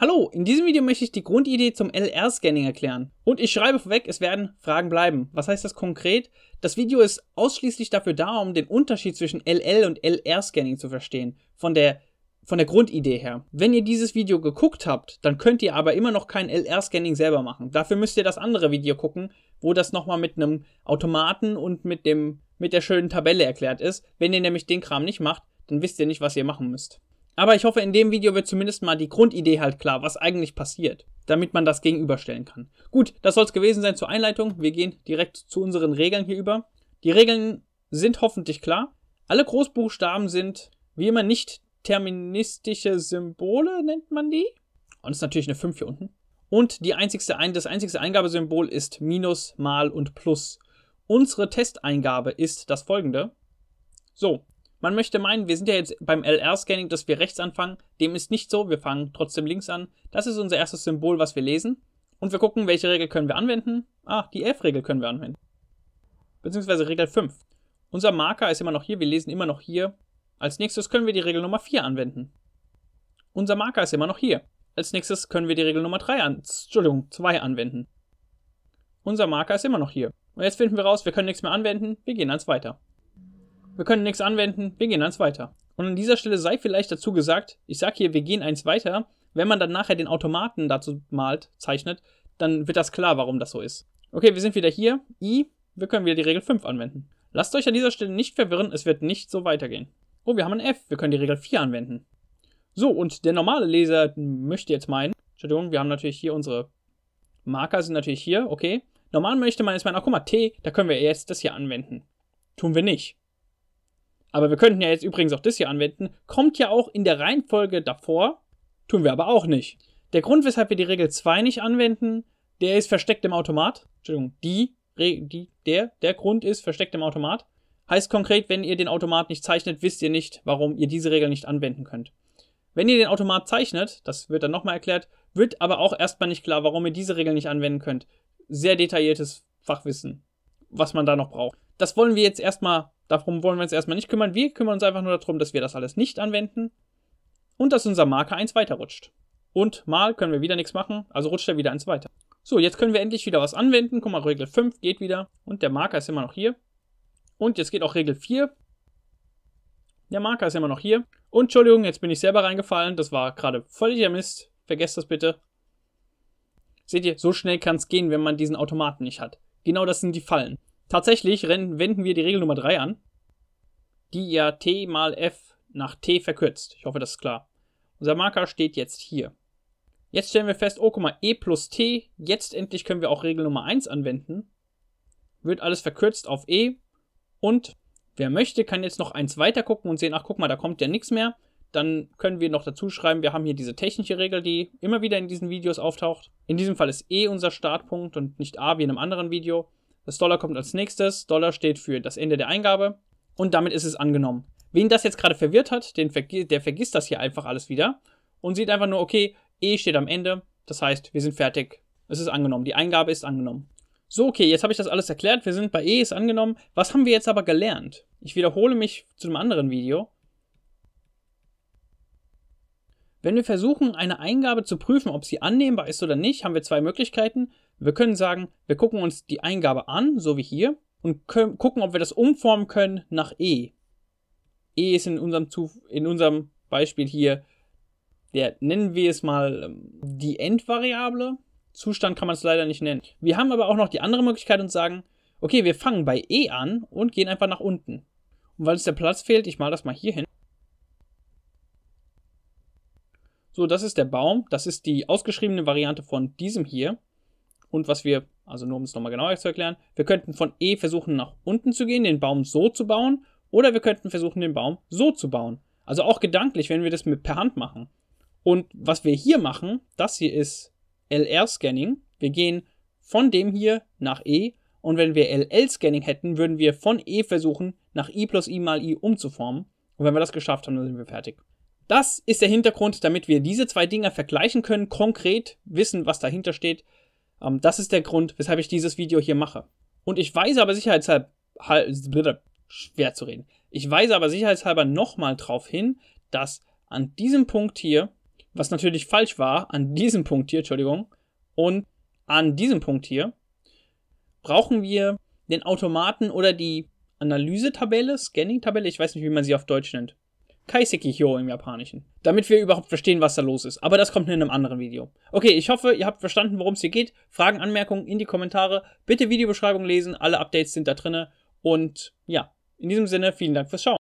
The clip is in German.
Hallo, in diesem Video möchte ich die Grundidee zum LR-Scanning erklären. Und ich schreibe vorweg, es werden Fragen bleiben. Was heißt das konkret? Das Video ist ausschließlich dafür da, um den Unterschied zwischen LL und LR-Scanning zu verstehen, von der, von der Grundidee her. Wenn ihr dieses Video geguckt habt, dann könnt ihr aber immer noch kein LR-Scanning selber machen. Dafür müsst ihr das andere Video gucken, wo das nochmal mit einem Automaten und mit, dem, mit der schönen Tabelle erklärt ist. Wenn ihr nämlich den Kram nicht macht, dann wisst ihr nicht, was ihr machen müsst. Aber ich hoffe, in dem Video wird zumindest mal die Grundidee halt klar, was eigentlich passiert, damit man das gegenüberstellen kann. Gut, das soll es gewesen sein zur Einleitung. Wir gehen direkt zu unseren Regeln hier über. Die Regeln sind hoffentlich klar. Alle Großbuchstaben sind wie immer nicht terministische Symbole, nennt man die. Und es ist natürlich eine 5 hier unten. Und die einzigste, das einzigste Eingabesymbol ist Minus, Mal und Plus. Unsere Testeingabe ist das folgende. So, man möchte meinen, wir sind ja jetzt beim LR-Scanning, dass wir rechts anfangen. Dem ist nicht so, wir fangen trotzdem links an. Das ist unser erstes Symbol, was wir lesen. Und wir gucken, welche Regel können wir anwenden. Ah, die F-Regel können wir anwenden. Beziehungsweise Regel 5. Unser Marker ist immer noch hier, wir lesen immer noch hier. Als nächstes können wir die Regel Nummer 4 anwenden. Unser Marker ist immer noch hier. Als nächstes können wir die Regel Nummer 3 an Entschuldigung, 2 anwenden. Unser Marker ist immer noch hier. Und jetzt finden wir raus, wir können nichts mehr anwenden, wir gehen ans Weiter wir können nichts anwenden, wir gehen eins weiter. Und an dieser Stelle sei vielleicht dazu gesagt, ich sage hier, wir gehen eins weiter, wenn man dann nachher den Automaten dazu malt, zeichnet, dann wird das klar, warum das so ist. Okay, wir sind wieder hier, i, wir können wieder die Regel 5 anwenden. Lasst euch an dieser Stelle nicht verwirren, es wird nicht so weitergehen. Oh, wir haben ein f, wir können die Regel 4 anwenden. So, und der normale Leser möchte jetzt meinen, Entschuldigung, wir haben natürlich hier unsere Marker sind natürlich hier, okay. Normal möchte man jetzt meinen, ach guck mal, T, da können wir jetzt das hier anwenden. Tun wir nicht aber wir könnten ja jetzt übrigens auch das hier anwenden, kommt ja auch in der Reihenfolge davor, tun wir aber auch nicht. Der Grund, weshalb wir die Regel 2 nicht anwenden, der ist versteckt im Automat. Entschuldigung, die, die, der, der Grund ist versteckt im Automat. Heißt konkret, wenn ihr den Automat nicht zeichnet, wisst ihr nicht, warum ihr diese Regel nicht anwenden könnt. Wenn ihr den Automat zeichnet, das wird dann nochmal erklärt, wird aber auch erstmal nicht klar, warum ihr diese Regel nicht anwenden könnt. Sehr detailliertes Fachwissen, was man da noch braucht. Das wollen wir jetzt erstmal Darum wollen wir uns erstmal nicht kümmern. Wir kümmern uns einfach nur darum, dass wir das alles nicht anwenden und dass unser Marker 1 weiterrutscht. Und mal können wir wieder nichts machen, also rutscht er wieder eins weiter. So, jetzt können wir endlich wieder was anwenden. Guck mal, Regel 5 geht wieder und der Marker ist immer noch hier. Und jetzt geht auch Regel 4. Der Marker ist immer noch hier. Und Entschuldigung, jetzt bin ich selber reingefallen. Das war gerade völliger Mist. Vergesst das bitte. Seht ihr, so schnell kann es gehen, wenn man diesen Automaten nicht hat. Genau das sind die Fallen. Tatsächlich wenden wir die Regel Nummer 3 an, die ja t mal f nach t verkürzt. Ich hoffe, das ist klar. Unser Marker steht jetzt hier. Jetzt stellen wir fest, oh, guck mal, e plus t, jetzt endlich können wir auch Regel Nummer 1 anwenden. Wird alles verkürzt auf e und wer möchte, kann jetzt noch eins weiter gucken und sehen, ach guck mal, da kommt ja nichts mehr. Dann können wir noch dazu schreiben, wir haben hier diese technische Regel, die immer wieder in diesen Videos auftaucht. In diesem Fall ist e unser Startpunkt und nicht a wie in einem anderen Video. Das Dollar kommt als nächstes. Dollar steht für das Ende der Eingabe. Und damit ist es angenommen. Wen das jetzt gerade verwirrt hat, vergi der vergisst das hier einfach alles wieder und sieht einfach nur, okay, E steht am Ende. Das heißt, wir sind fertig. Es ist angenommen. Die Eingabe ist angenommen. So, okay, jetzt habe ich das alles erklärt. Wir sind bei E, ist angenommen. Was haben wir jetzt aber gelernt? Ich wiederhole mich zu einem anderen Video. Wenn wir versuchen, eine Eingabe zu prüfen, ob sie annehmbar ist oder nicht, haben wir zwei Möglichkeiten. Wir können sagen, wir gucken uns die Eingabe an, so wie hier, und können, gucken, ob wir das umformen können nach E. E ist in unserem, Zu in unserem Beispiel hier, der, nennen wir es mal ähm, die Endvariable. Zustand kann man es leider nicht nennen. Wir haben aber auch noch die andere Möglichkeit und sagen, okay, wir fangen bei E an und gehen einfach nach unten. Und weil uns der Platz fehlt, ich mal das mal hier hin. So, das ist der Baum. Das ist die ausgeschriebene Variante von diesem hier. Und was wir, also nur um es nochmal genauer zu erklären, wir könnten von E versuchen, nach unten zu gehen, den Baum so zu bauen, oder wir könnten versuchen, den Baum so zu bauen. Also auch gedanklich, wenn wir das mit per Hand machen. Und was wir hier machen, das hier ist LR-Scanning. Wir gehen von dem hier nach E und wenn wir LL-Scanning hätten, würden wir von E versuchen, nach I plus I mal I umzuformen. Und wenn wir das geschafft haben, dann sind wir fertig. Das ist der Hintergrund, damit wir diese zwei Dinger vergleichen können, konkret wissen, was dahinter steht. Ähm, das ist der Grund, weshalb ich dieses Video hier mache. Und ich weise aber sicherheitshalber, schwer zu reden, ich weise aber sicherheitshalber nochmal darauf hin, dass an diesem Punkt hier, was natürlich falsch war, an diesem Punkt hier, Entschuldigung, und an diesem Punkt hier, brauchen wir den Automaten oder die Analysetabelle, Scanning-Tabelle, ich weiß nicht, wie man sie auf Deutsch nennt. Kaiseki Hyo im Japanischen. Damit wir überhaupt verstehen, was da los ist. Aber das kommt in einem anderen Video. Okay, ich hoffe, ihr habt verstanden, worum es hier geht. Fragen, Anmerkungen in die Kommentare. Bitte Videobeschreibung lesen, alle Updates sind da drinne. Und ja, in diesem Sinne, vielen Dank fürs Schauen.